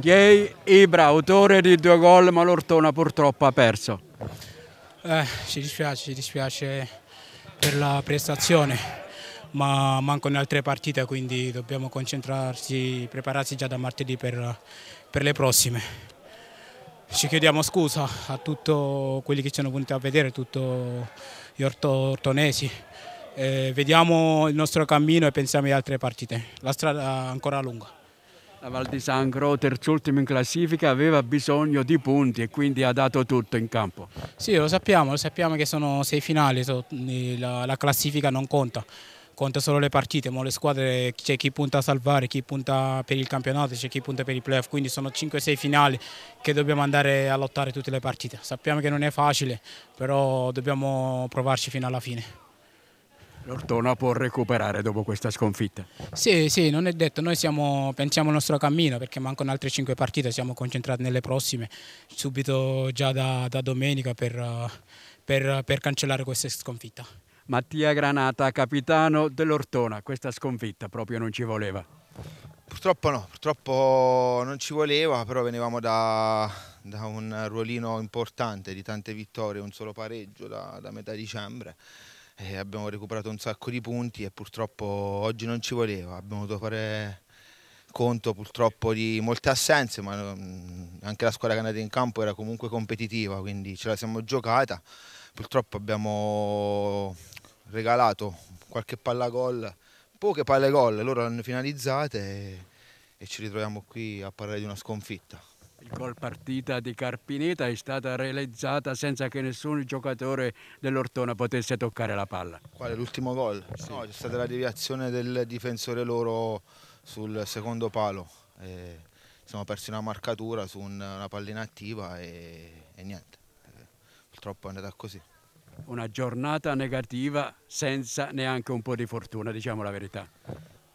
Gay Ibra, autore di due gol, ma l'Ortona purtroppo ha perso. Eh, ci dispiace, ci dispiace per la prestazione, ma mancano altre partite, quindi dobbiamo concentrarsi, prepararsi già da martedì per, per le prossime. Ci chiediamo scusa a tutti quelli che ci hanno venuti a vedere, tutti gli ortonesi. Eh, vediamo il nostro cammino e pensiamo alle altre partite. La strada è ancora lunga. La Val di Sangro, terzultimo in classifica, aveva bisogno di punti e quindi ha dato tutto in campo. Sì, lo sappiamo, lo sappiamo che sono sei finali, la, classifica non conta, conta solo le partite, ma le squadre c'è chi punta a salvare, chi punta per il campionato, c'è chi punta per i playoff, quindi sono 5-6 finali che dobbiamo andare a lottare tutte le partite. Sappiamo che non è facile, però dobbiamo provarci fino alla fine. L'Ortona può recuperare dopo questa sconfitta? Sì, sì, non è detto, noi siamo, pensiamo al nostro cammino perché mancano altre 5 partite, siamo concentrati nelle prossime, subito già da, da domenica per, per, per cancellare questa sconfitta. Mattia Granata, capitano dell'Ortona, questa sconfitta proprio non ci voleva. Purtroppo no, purtroppo non ci voleva, però venivamo da, da un ruolino importante di tante vittorie, un solo pareggio da, da metà dicembre. E abbiamo recuperato un sacco di punti e purtroppo oggi non ci voleva, abbiamo dovuto fare conto purtroppo di molte assenze, ma mm, anche la squadra che è andata in campo era comunque competitiva, quindi ce la siamo giocata, purtroppo abbiamo regalato qualche palla gol, poche palle gol, loro l'hanno finalizzate e, e ci ritroviamo qui a parlare di una sconfitta. Il gol partita di Carpineta è stata realizzata senza che nessun giocatore dell'Ortona potesse toccare la palla. Qual è l'ultimo gol? Sì. No, c'è stata la deviazione del difensore loro sul secondo palo. E siamo persi una marcatura su una pallina attiva e, e niente. Purtroppo è andata così una giornata negativa senza neanche un po' di fortuna, diciamo la verità.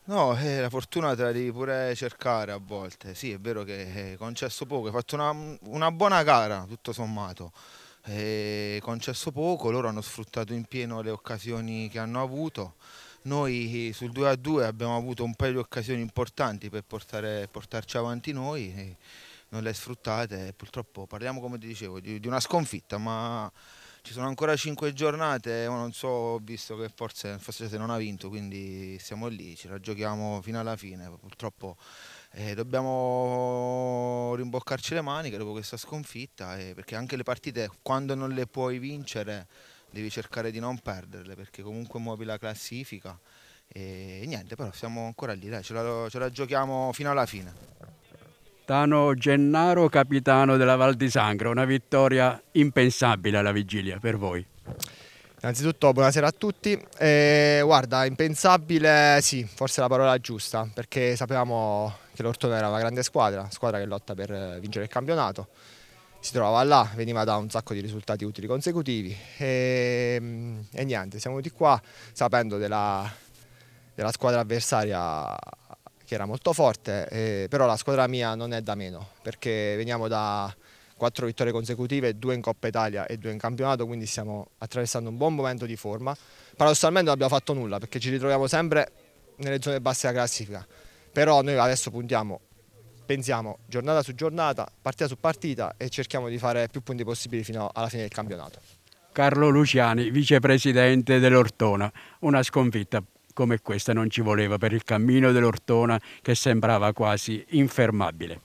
No, eh, la fortuna te la devi pure cercare a volte. Sì, è vero che eh, hai concesso poco, hai fatto una, una buona gara, tutto sommato. Eh, concesso poco, loro hanno sfruttato in pieno le occasioni che hanno avuto. Noi eh, sul 2 a 2 abbiamo avuto un paio di occasioni importanti per portare, portarci avanti noi, eh, non le sfruttate. Purtroppo parliamo, come ti dicevo, di, di una sconfitta, ma ci sono ancora 5 giornate, ma eh, non so, ho visto che forse, forse non ha vinto, quindi siamo lì, ce la giochiamo fino alla fine. Purtroppo eh, dobbiamo rimboccarci le maniche dopo questa sconfitta, eh, perché anche le partite quando non le puoi vincere devi cercare di non perderle, perché comunque muovi la classifica. E niente, però siamo ancora lì, dai, ce la, ce la giochiamo fino alla fine capitano Gennaro, capitano della Val di Sangro. Una vittoria impensabile alla vigilia per voi. Innanzitutto buonasera a tutti, eh, guarda impensabile sì, forse la parola giusta perché sapevamo che l'Ortona era una grande squadra, squadra che lotta per eh, vincere il campionato, si trovava là, veniva da un sacco di risultati utili consecutivi e, ehm, e niente, siamo venuti qua sapendo della, della squadra avversaria che era molto forte, eh, però la squadra mia non è da meno, perché veniamo da quattro vittorie consecutive, due in Coppa Italia e due in campionato, quindi stiamo attraversando un buon momento di forma. Paradossalmente non abbiamo fatto nulla, perché ci ritroviamo sempre nelle zone basse della classifica, però noi adesso puntiamo, pensiamo giornata su giornata, partita su partita e cerchiamo di fare più punti possibili fino alla fine del campionato. Carlo Luciani, vicepresidente dell'Ortona, una sconfitta come questa non ci voleva per il cammino dell'Ortona che sembrava quasi infermabile.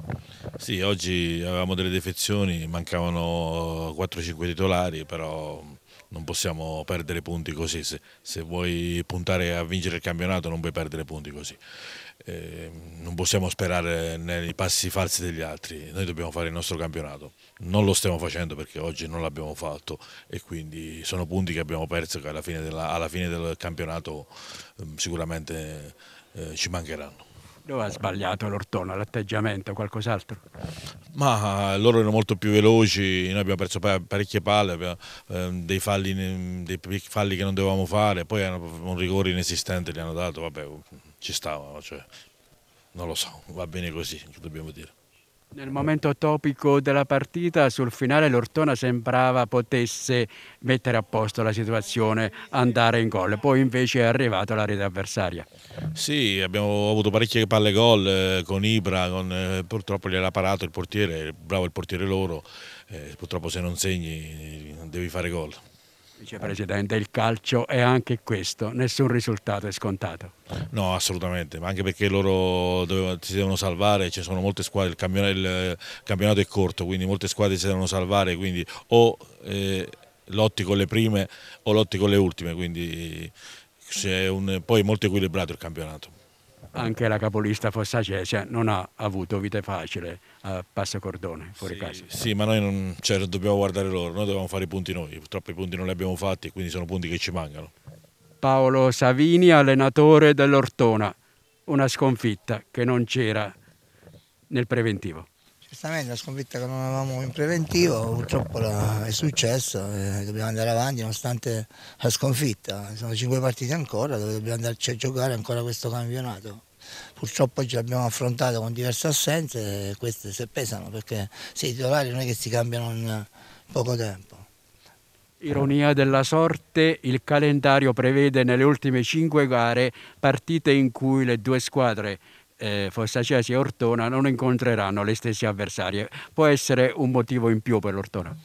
Sì, oggi avevamo delle defezioni, mancavano 4-5 titolari, però non possiamo perdere punti così, se, se, vuoi puntare a vincere il campionato non puoi perdere punti così. Eh, non possiamo sperare nei passi falsi degli altri, noi dobbiamo fare il nostro campionato, non lo stiamo facendo perché oggi non l'abbiamo fatto e quindi sono punti che abbiamo perso che alla fine, della, alla fine del campionato eh, sicuramente eh, ci mancheranno. Dove ha sbagliato l'Ortona? L'atteggiamento, qualcos'altro? Ma loro erano molto più veloci, noi abbiamo perso parecchie palle, abbiamo, ehm, dei, falli, dei, falli, che non dovevamo fare, poi un rigore inesistente li hanno dato, vabbè ci stavano, cioè, non lo so, va bene così, dobbiamo dire. Nel momento topico della partita, sul finale l'Ortona sembrava potesse mettere a posto la situazione, andare in gol, poi invece è arrivato la rete avversaria. Sì, abbiamo avuto parecchie palle gol eh, con Ibra, con, eh, purtroppo gliel'ha parato il portiere, bravo il portiere loro, eh, purtroppo se non segni eh, devi fare gol. Vicepresidente, il calcio è anche questo, nessun risultato è scontato. No, assolutamente, ma anche perché loro dovevano, si devono salvare, ci sono molte squadre, il campionato, il campionato, è corto, quindi molte squadre si devono salvare, quindi o eh, lotti con le prime o lotti con le ultime, quindi un, poi è molto equilibrato il campionato anche la capolista Fossacea cioè, non ha avuto vita facile a Passo Cordone fuori sì, casa. Sì, ma noi non cioè, dobbiamo guardare loro, noi dobbiamo fare i punti noi, purtroppo i punti non li abbiamo fatti, quindi sono punti che ci mancano. Paolo Savini, allenatore dell'Ortona, una sconfitta che non c'era nel preventivo. Giustamente la sconfitta che non avevamo in preventivo purtroppo è successo, eh, dobbiamo andare avanti nonostante la sconfitta, sono cinque partite ancora dove dobbiamo andarci a giocare ancora questo campionato. Purtroppo oggi abbiamo affrontato con diverse assenze e queste se pesano perché se i titolari non è che si cambiano in poco tempo. Ironia della sorte, il calendario prevede nelle ultime cinque gare partite in cui le due squadre eh, Fossacesi e Ortona non incontreranno le stesse avversarie. Può essere un motivo in più per l'Ortona?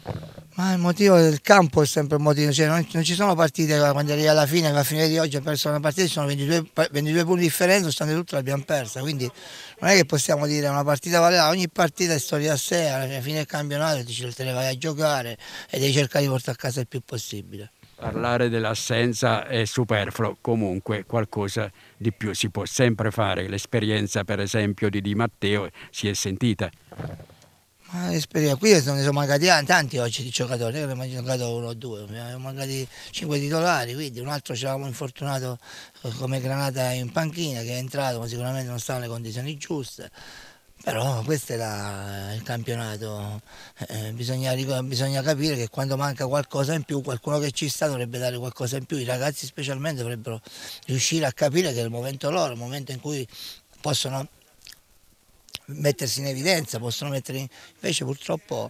Ma il motivo del campo è sempre un motivo, cioè non, non, ci sono partite quando arriva alla fine, alla fine di oggi ha perso una partita, ci sono 22, 22 punti di differenza, nonostante tutto l'abbiamo persa, quindi non è che possiamo dire una partita vale là, ogni partita è storia a sé, alla fine del campionato ti te ne vai a giocare e devi cercare di portare a casa il più possibile parlare dell'assenza è superfluo, comunque qualcosa di più si può sempre fare. L'esperienza per esempio di Di Matteo si è sentita. Ma l'esperienza, qui ne sono mancati tanti oggi di giocatori, non ne ho mancato uno o due, abbiamo sono mancati cinque titolari, quindi un altro ci avevamo infortunato eh, come Granata in panchina che è entrato ma sicuramente non stava nelle condizioni giuste. Però questo era il campionato, eh, eh bisogna, bisogna, capire che quando manca qualcosa in più, qualcuno che ci sta dovrebbe dare qualcosa in più, i ragazzi specialmente dovrebbero riuscire a capire che è il momento loro, il momento in cui possono mettersi in evidenza, possono mettere in... invece purtroppo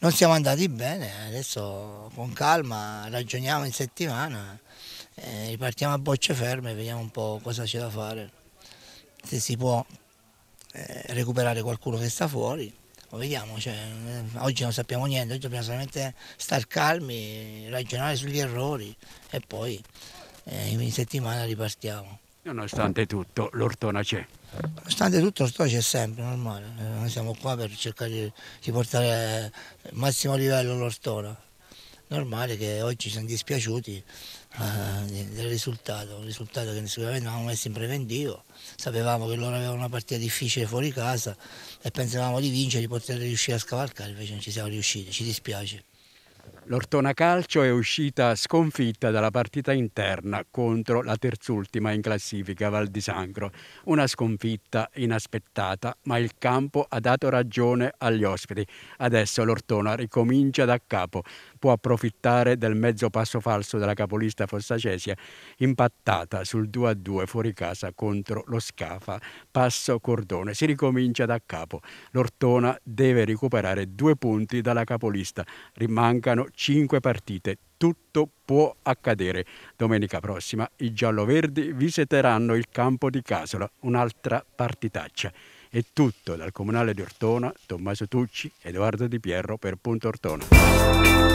non siamo andati bene, adesso con calma ragioniamo in settimana, eh, ripartiamo a bocce ferme vediamo un po' cosa c'è da fare, se si può eh, recuperare qualcuno che sta fuori. Lo vediamo, cioè, eh, oggi non sappiamo niente, oggi dobbiamo solamente star calmi, ragionare sugli errori e poi eh, in settimana ripartiamo. Nonostante tutto, l'Ortona c'è. Nonostante tutto, l'Ortona c'è sempre, normale. Eh, noi siamo qua per cercare di portare al massimo livello l'Ortona. Normale che oggi siamo dispiaciuti del eh, risultato, un risultato che sicuramente avevamo messo in preventivo, sapevamo che loro avevano una partita difficile fuori casa e pensavamo di vincere, di poter riuscire a scavalcare, invece non ci siamo riusciti, ci dispiace. L'Ortona Calcio è uscita sconfitta dalla partita interna contro la terzultima in classifica Val di Sangro. Una sconfitta inaspettata, ma il campo ha dato ragione agli ospiti. Adesso l'Ortona ricomincia da capo. Può approfittare del mezzo passo falso della capolista Fossacesia, impattata sul 2-2 fuori casa contro lo Scafa. Passo cordone, si ricomincia da capo. L'Ortona deve recuperare due punti dalla capolista. Rimancano cinque partite. Tutto può accadere. Domenica prossima i gialloverdi visiteranno il campo di Casola, un'altra partitaccia. È tutto dal Comunale di Ortona, Tommaso Tucci, Edoardo Di Pierro per Punto Ortona.